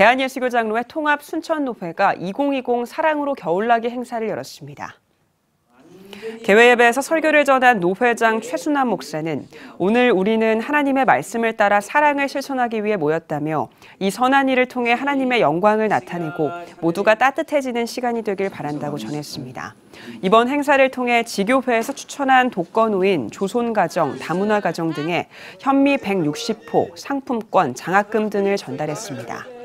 대한예식교장로회 통합순천노회가 2020 사랑으로 겨울나기 행사를 열었습니다. 개회예배에서 설교를 전한 노회장 최순남 목사는 오늘 우리는 하나님의 말씀을 따라 사랑을 실천하기 위해 모였다며 이 선한 일을 통해 하나님의 영광을 나타내고 모두가 따뜻해지는 시간이 되길 바란다고 전했습니다. 이번 행사를 통해 지교회에서 추천한 독거노인, 조손가정, 다문화가정 등에 현미 160호, 상품권, 장학금 등을 전달했습니다.